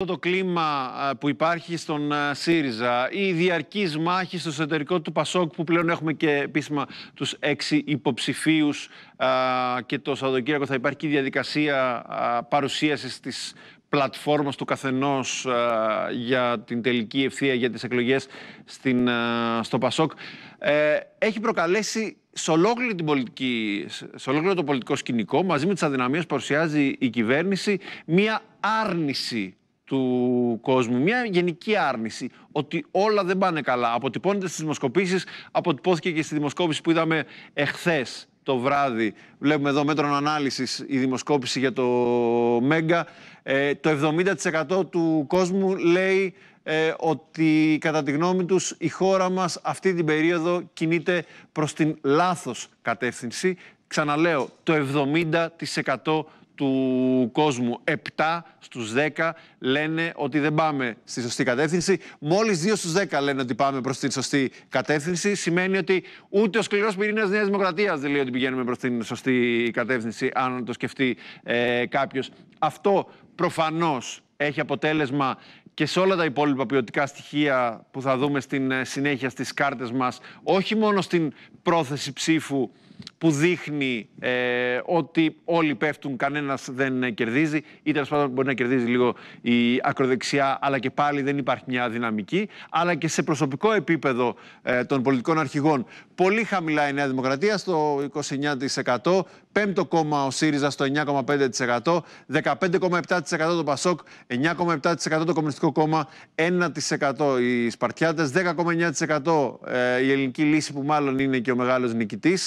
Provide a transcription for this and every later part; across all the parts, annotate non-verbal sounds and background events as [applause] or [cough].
Αυτό το κλίμα που υπάρχει στον ΣΥΡΙΖΑ, η διαρκής μάχη στο εσωτερικό του ΠΑΣΟΚ που πλέον έχουμε και επίσημα τους έξι υποψηφίους και το Σαββατοκύριακο θα υπάρχει και η διαδικασία παρουσίασης της πλατφόρμας του καθενός για την τελική ευθεία για τις εκλογές στο ΠΑΣΟΚ ε, έχει προκαλέσει σε πολιτική, σε ολόκληρο το πολιτικό σκηνικό μαζί με τις αδυναμίες που παρουσιάζει η κυβέρνηση μια άρνηση του κόσμου. Μια γενική άρνηση ότι όλα δεν πάνε καλά. Αποτυπώνεται στις δημοσκοπήσεις, αποτυπώθηκε και στη δημοσκόπηση που είδαμε εχθές το βράδυ. Βλέπουμε εδώ μέτρων ανάλυσης η δημοσκόπηση για το Μέγκα. Ε, το 70% του κόσμου λέει ε, ότι κατά τη γνώμη τους η χώρα μας αυτή την περίοδο κινείται προς την λάθος κατεύθυνση. Ξαναλέω, το 70% του κόσμου. 7 στου 10 λένε ότι δεν πάμε στη σωστή κατεύθυνση. Μόλις 2 στου 10 λένε ότι πάμε προς τη σωστή κατεύθυνση. Σημαίνει ότι ούτε ο σκληρός πυρήνας Νέας δημοκρατίας δεν λέει ότι πηγαίνουμε προς την σωστή κατεύθυνση, αν το σκεφτεί ε, κάποιος. Αυτό προφανώς έχει αποτέλεσμα και σε όλα τα υπόλοιπα ποιοτικά στοιχεία που θα δούμε στην ε, συνέχεια στις κάρτες μας, όχι μόνο στην πρόθεση ψήφου που δείχνει ε, ότι όλοι πέφτουν, κανένας δεν κερδίζει, ή τέλος πάντων μπορεί να κερδίζει λίγο η ακροδεξιά, αλλά και πάλι δεν υπάρχει μια δυναμική. Αλλά και σε προσωπικό επίπεδο ε, των πολιτικών αρχηγών, πολύ χαμηλά η Νέα Δημοκρατία, στο 29%, πέμπτο κόμμα ο ΣΥΡΙΖΑ στο 9,5%, 15,7% το ΠΑΣΟΚ, 9,7% το Κομμουνιστικό Κόμμα, 1% οι σπαρτιάτες, 10,9% ε, η Ελληνική Λύση που μάλλον είναι και ο μεγάλος νικητής.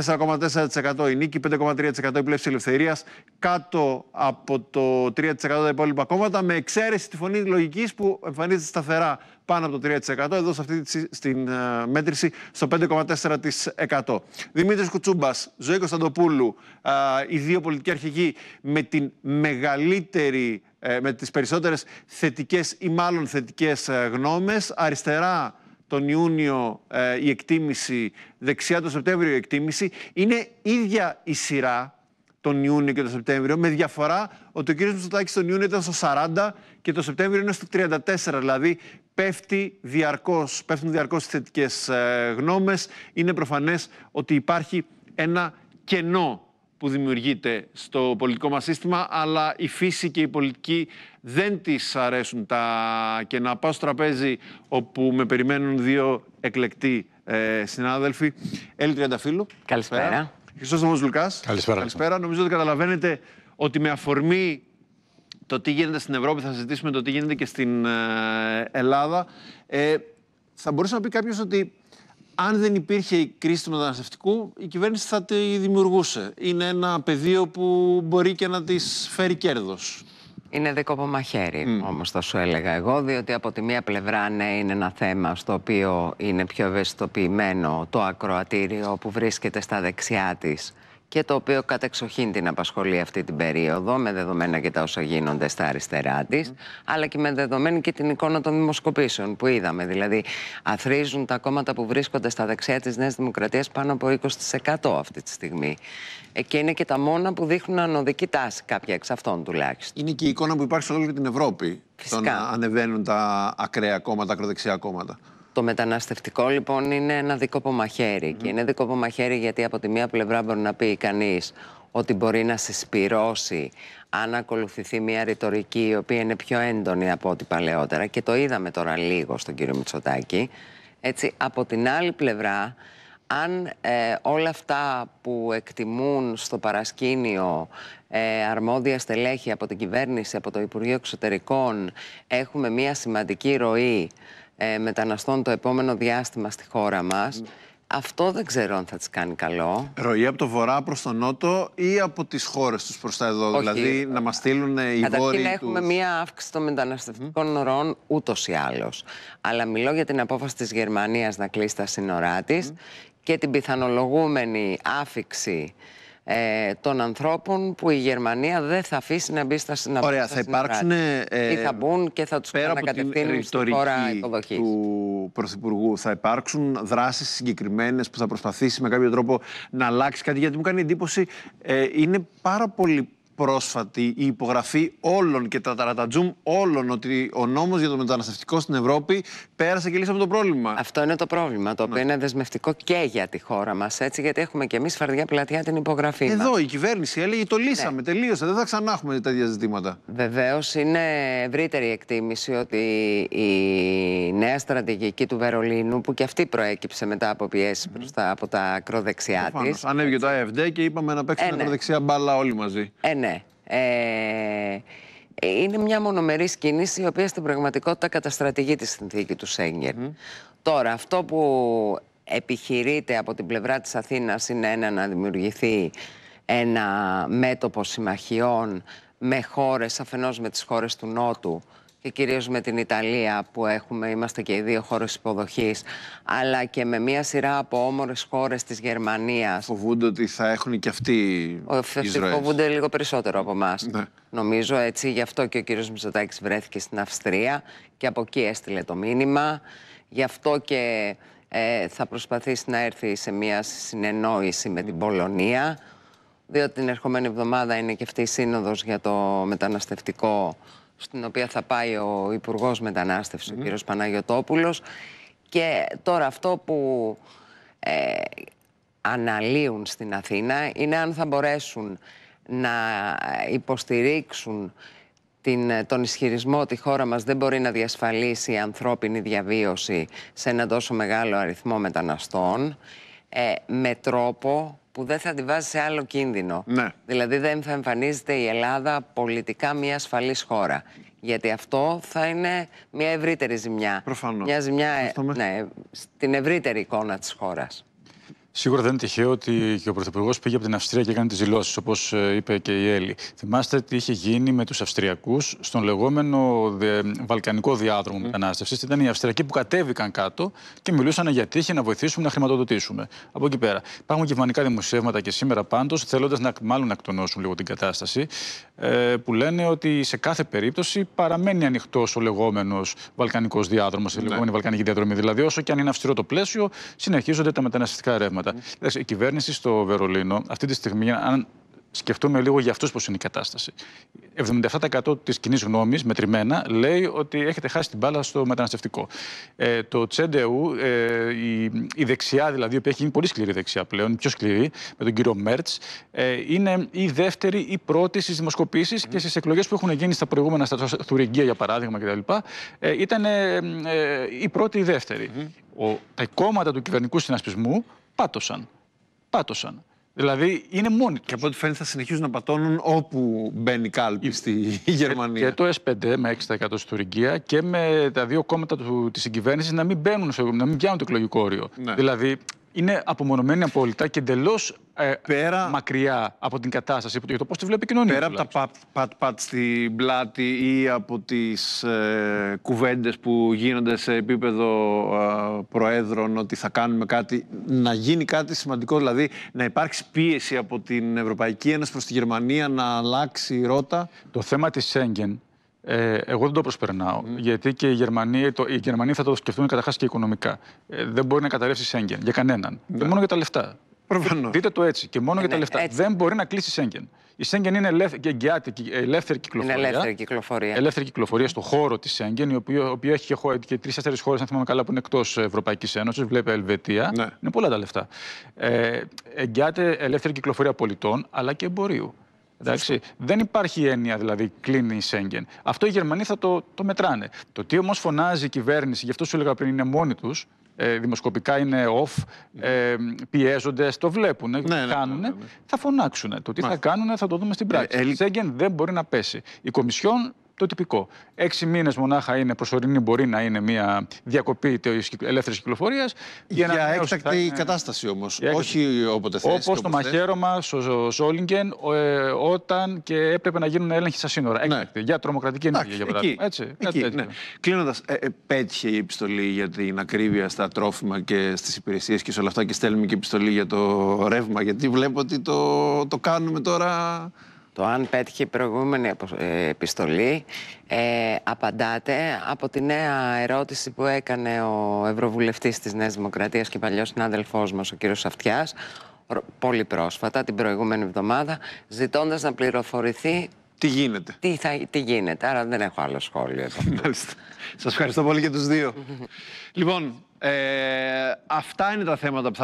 4,4% η νίκη, 5,3% η πλεύση ελευθερίας, κάτω από το 3% τα υπόλοιπα κόμματα, με εξαίρεση τη φωνή λογικής που εμφανίζεται σταθερά πάνω από το 3%, εδώ σε αυτή την ε, μέτρηση στο 5,4%. Δημήτρης Κουτσούμπας, Ζωή Κωνσταντοπούλου, ε, οι δύο πολιτικοί αρχηγοί με την μεγαλύτερη, ε, με τις περισσότερες θετικές ή μάλλον θετικές γνώμες, αριστερά τον Ιούνιο ε, η εκτίμηση, δεξιά τον Σεπτέμβριο η εκτίμηση, είναι ίδια η σειρά τον Ιούνιο και τον Σεπτέμβριο, με διαφορά ότι ο κ. Μητσοτάκης τον Ιούνιο ήταν στο 40 και τον Σεπτέμβριο είναι στο 34. Δηλαδή πέφτει διαρκώς, πέφτουν διαρκώς οι θετικές ε, γνώμες. Είναι προφανές ότι υπάρχει ένα κενό που δημιουργείται στο πολιτικό μας σύστημα, αλλά η φύση και η πολιτική δεν τις αρέσουν τα και να πάω στο τραπέζι όπου με περιμένουν δύο εκλεκτοί ε, συνάδελφοι. Έλλη Τριανταφύλλου. Καλησπέρα. Χριστός Νομός Λουκάς. Καλησπέρα. Καλησπέρα. Νομίζω ότι καταλαβαίνετε ότι με αφορμή το τι γίνεται στην Ευρώπη, θα συζητήσουμε το τι γίνεται και στην ε, Ελλάδα. Ε, θα μπορούσε να πει κάποιος ότι αν δεν υπήρχε η κρίση του μεταναστευτικού, η κυβέρνηση θα τη δημιουργούσε. Είναι ένα πεδίο που μπορεί και να της φέρει κέρδος. Είναι δίκοπο μαχαίρι, mm. όμως θα σου έλεγα εγώ, διότι από τη μία πλευρά, ναι, είναι ένα θέμα στο οποίο είναι πιο ευαισθητοποιημένο το ακροατήριο που βρίσκεται στα δεξιά της και το οποίο κατεξοχήν την απασχολεί αυτή την περίοδο, με δεδομένα και τα όσα γίνονται στα αριστερά της, αλλά και με δεδομένη και την εικόνα των δημοσκοπήσεων που είδαμε. Δηλαδή, αθρίζουν τα κόμματα που βρίσκονται στα δεξιά της Νέας Δημοκρατίας πάνω από 20% αυτή τη στιγμή. Ε, και είναι και τα μόνα που δείχνουν ανωδική τάση, κάποια εξ αυτών τουλάχιστον. Είναι και η εικόνα που υπάρχει σε όλη την Ευρώπη. Φυσικά. να ανεβαίνουν τα ακραία κόμματα, τα ακροδεξιά κόμματα. Το μεταναστευτικό λοιπόν είναι ένα δίκοπο μαχαίρι. Και είναι δίκοπο μαχαίρι γιατί από τη μία πλευρά μπορεί να πει κανείς ότι μπορεί να συσπυρώσει αν ακολουθηθεί μια ρητορική η οποία είναι πιο έντονη από ό,τι παλαιότερα. Και το είδαμε τώρα λίγο στον κύριο Μητσοτάκη. Έτσι, από την άλλη πλευρά, αν ε, όλα αυτά που εκτιμούν στο παρασκήνιο ε, αρμόδια στελέχη από την κυβέρνηση, από το Υπουργείο Εξωτερικών, έχουμε μια σημαντική ροή ε, μεταναστών το επόμενο διάστημα στη χώρα μας. Αυτό δεν ξέρω αν θα τις κάνει καλό. Ροή από το βορρά προς τον νότο ή από τις χώρες τους προς τα εδώ, δηλαδή να μας στείλουν οι Καταρχήν βόρειοι Καταρχήν έχουμε μία αύξηση των μεταναστευτικών ορών ούτως ή άλλως. Αλλά μιλώ για την απόφαση της Γερμανίας να κλείσει τα σύνορά της και την πιθανολογούμενη άφηξη ε, των ανθρώπων που η Γερμανία δεν θα αφήσει να μπει στα συνεργασία. Ωραία, θα υπάρξουν. Ε, ή θα μπουν και θα τους κατακατευθύνουν στη χώρα υποδοχής. Του Πρωθυπουργού, θα υπάρξουν δράσεις συγκεκριμένες που θα προσπαθήσει με κάποιο τρόπο να αλλάξει κάτι. Γιατί μου κάνει εντύπωση, ε, είναι πάρα πολύ πρόσφατη η υπογραφή όλων και τα ταρατατζούμ όλων ότι ο νόμος για το μεταναστευτικό στην Ευρώπη πέρασε και λύσαμε το πρόβλημα. Αυτό είναι το πρόβλημα, το οποίο ναι. είναι δεσμευτικό και για τη χώρα μας, έτσι, γιατί έχουμε και εμείς φαρδιά πλατιά την υπογραφή Εδώ η κυβέρνηση έλεγε το λύσαμε, ναι. τελείωσε, δεν θα ξανά έχουμε τέτοια ζητήματα. Βεβαίως είναι ευρύτερη εκτίμηση ότι η νέα στρατηγική του Βερολίνου, που και αυτή προέκυψε μετά από πιέσεις mm. τα, από τα ακροδεξιά της. Ανέβηκε το AFD και είπαμε να παίξουμε ε, ναι. ακροδεξιά μπάλα όλοι μαζί. Ε, ναι ναι. Ε, είναι μια μονομερή κίνηση η οποία στην πραγματικότητα καταστρατηγεί τη συνθήκη του Σέγγεν. Τώρα, αυτό που επιχειρείται από την πλευρά της Αθήνας είναι ένα να δημιουργηθεί ένα μέτωπο συμμαχιών με χώρες, αφενός με τις χώρες του Νότου, και κυρίως με την Ιταλία που έχουμε, είμαστε και οι δύο χώρες υποδοχής, αλλά και με μια σειρά από όμορες χώρες της Γερμανίας. Φοβούνται ότι θα έχουν και αυτοί οι Φοβούνται λίγο περισσότερο από εμάς. Ναι. Νομίζω έτσι, γι' αυτό και ο κύριος Μητσοτάκης βρέθηκε στην Αυστρία και από εκεί έστειλε το μήνυμα. Γι' αυτό και ε, θα προσπαθήσει να έρθει σε μια συνεννόηση με την Πολωνία, διότι την ερχομένη εβδομάδα είναι και αυτή η σύνοδος για το μεταναστευτικό στην οποία θα πάει ο Υπουργός Μετανάστευσης, ο κύριος Παναγιοτόπουλος Και τώρα αυτό που ε, αναλύουν στην Αθήνα είναι αν θα μπορέσουν να υποστηρίξουν την, τον ισχυρισμό ότι η χώρα μας δεν μπορεί να διασφαλίσει η ανθρώπινη διαβίωση σε ένα τόσο μεγάλο αριθμό μεταναστών ε, με τρόπο που δεν θα τη βάζει σε άλλο κίνδυνο. Ναι. Δηλαδή δεν θα εμφανίζεται η Ελλάδα πολιτικά μια ασφαλής χώρα. Γιατί αυτό θα είναι μια ευρύτερη ζημιά. Προφανώς. Μια ζημιά ναι, στην ευρύτερη εικόνα της χώρας. Σίγουρα δεν είναι τυχαίο ότι και ο Πρωθυπουργός πήγε από την Αυστρία και έκανε τις δηλώσεις, όπως ε, είπε και η Έλλη. Θυμάστε τι είχε γίνει με τους Αυστριακούς στον λεγόμενο Βαλκανικό διάδρομο mm. μετανάστευσης. Ήταν οι Αυστριακοί που κατέβηκαν κάτω και μιλούσαν για τύχη να βοηθήσουμε να χρηματοδοτήσουμε. Από εκεί πέρα. Υπάρχουν και βανικά δημοσιεύματα και σήμερα πάντως, θέλοντας να, μάλλον να εκτονώσουν λίγο την κατάσταση, ε, που λένε ότι σε κάθε περίπτωση παραμένει ανοιχτός ο λεγόμενος Βαλκανικός διάδρομος, η ναι. λεγόμενη Βαλκανική διαδρομή. Δηλαδή, όσο και αν είναι αυστηρό το πλαίσιο, συνεχίζονται τα μεταναστευτικά ρεύματα πραγματα Η κυβέρνηση στο Βερολίνο, αυτή τη στιγμή, αν σκεφτούμε λίγο για αυτούς πώς είναι η κατάσταση. 77% της κοινής γνώμης, μετρημένα, λέει ότι έχετε χάσει την μπάλα στο μεταναστευτικό. Ε, το Τσέντεου, ε, η, η, δεξιά δηλαδή, η οποία έχει γίνει πολύ σκληρή δεξιά πλέον, πιο σκληρή, με τον κύριο Μέρτ, ε, είναι η δεύτερη ή πρώτη στις δημοσκοπήσεις και στις εκλογές που έχουν γίνει στα προηγούμενα, στα Θουριγκία για παράδειγμα κτλ. Ε, ήταν ε, ε, η πρώτη ή δεύτερη. Ο, τα κόμματα του κυβερνικού συνασπισμού πάτωσαν. Πάτωσαν. Δηλαδή είναι μόνοι τους. Και από ό,τι φαίνεται θα συνεχίζουν να πατώνουν όπου μπαίνει κάλπη ε, στη Γερμανία. Και το S5 με 6% στην Τουρκία και με τα δύο κόμματα της συγκυβέρνησης να μην μπαίνουν, να μην πιάνουν το εκλογικό όριο. Ναι. Δηλαδή είναι απομονωμένη απόλυτα και εντελώς ε, πέρα... μακριά από την κατάσταση για το πώς τη βλέπει η κοινωνία. Πέρα από τα πατ-πατ στην πλάτη ή από τις ε, κουβέντες που γίνονται σε επίπεδο ε, προέδρων ότι θα κάνουμε κάτι, να γίνει κάτι σημαντικό. Δηλαδή να υπάρξει πίεση από την Ευρωπαϊκή Ένωση προς τη Γερμανία να αλλάξει η ρότα. Το θέμα της Σέγγεν ε, εγώ δεν το προσπερνάω. Mm. Γιατί και οι Γερμανοί, το, οι Γερμανοί θα το σκεφτούν καταρχάς και οικονομικά. Ε, δεν μπορεί να καταρρεύσει Σέγγεν για κανέναν. Yeah. Και ναι. μόνο για τα λεφτά. Προφανώς. Δείτε το έτσι και μόνο ε, για τα ναι, λεφτά. Έτσι. Δεν μπορεί να κλείσει Σέγγεν. Η Σέγγεν είναι ελεύθερη, ελεύθερη, ελεύθερη κυκλοφορία. Είναι ελεύθερη κυκλοφορία. Ελεύθερη κυκλοφορία στο χώρο της Σέγγεν, η οποία, η οποία έχει και τρει-τέσσερι χώρες, αν θυμάμαι καλά, που είναι εκτός Ευρωπαϊκής Ένωσης. Βλέπει Ελβετία. Ναι. Είναι πολλά τα λεφτά. Ε, εγγυάται ελεύθερη κυκλοφορία πολιτών, αλλά και εμπορίου δεν υπάρχει έννοια δηλαδή κλείνει η Σέγγεν. Αυτό οι Γερμανοί θα το, το μετράνε. Το τι όμως φωνάζει η κυβέρνηση, γι' αυτό σου έλεγα πριν είναι μόνοι τους, ε, δημοσκοπικά είναι off, ε, πιέζονται, το βλέπουν, ναι, ναι κάνουν, ναι, ναι, θα φωνάξουν. Το τι θα κάνουν θα το δούμε στην πράξη. Ε, η Σέγγεν δεν μπορεί να πέσει. Η Κομισιόν το τυπικό. Έξι μήνες μονάχα είναι προσωρινή, μπορεί να είναι μια διακοπή της ελεύθερης κυκλοφορίας. Για, για έκτακτη είναι... κατάσταση όμως. Όχι όποτε θέλει. Όπω το μαχαίρωμα στο Ζόλιγκεν, ε, όταν και έπρεπε να γίνουν έλεγχοι στα σύνορα. Ναι. Έκτακτη. Για τρομοκρατική ενέργεια, για παράδειγμα. Έτσι, έτσι. Ναι. Κλείνοντας, ε, ε, πέτυχε η επιστολή για την ακρίβεια στα τρόφιμα και στις υπηρεσίες και σε όλα αυτά και στέλνουμε και επιστολή για το ρεύμα. Γιατί βλέπω ότι το, το κάνουμε τώρα. Το αν πέτυχε η προηγούμενη ε, επιστολή ε, απαντάτε από τη νέα ερώτηση που έκανε ο Ευρωβουλευτής της Νέας Δημοκρατίας και παλιός συνάδελφός μας, ο κύριος Σαφτιάς, πολύ πρόσφατα, την προηγούμενη εβδομάδα, ζητώντας να πληροφορηθεί τι γίνεται. Τι, θα, τι γίνεται, άρα δεν έχω άλλο σχόλιο. [laughs] Μάλιστα. Σας ευχαριστώ πολύ και τους δύο. [laughs] λοιπόν, ε, αυτά είναι τα θέματα που θα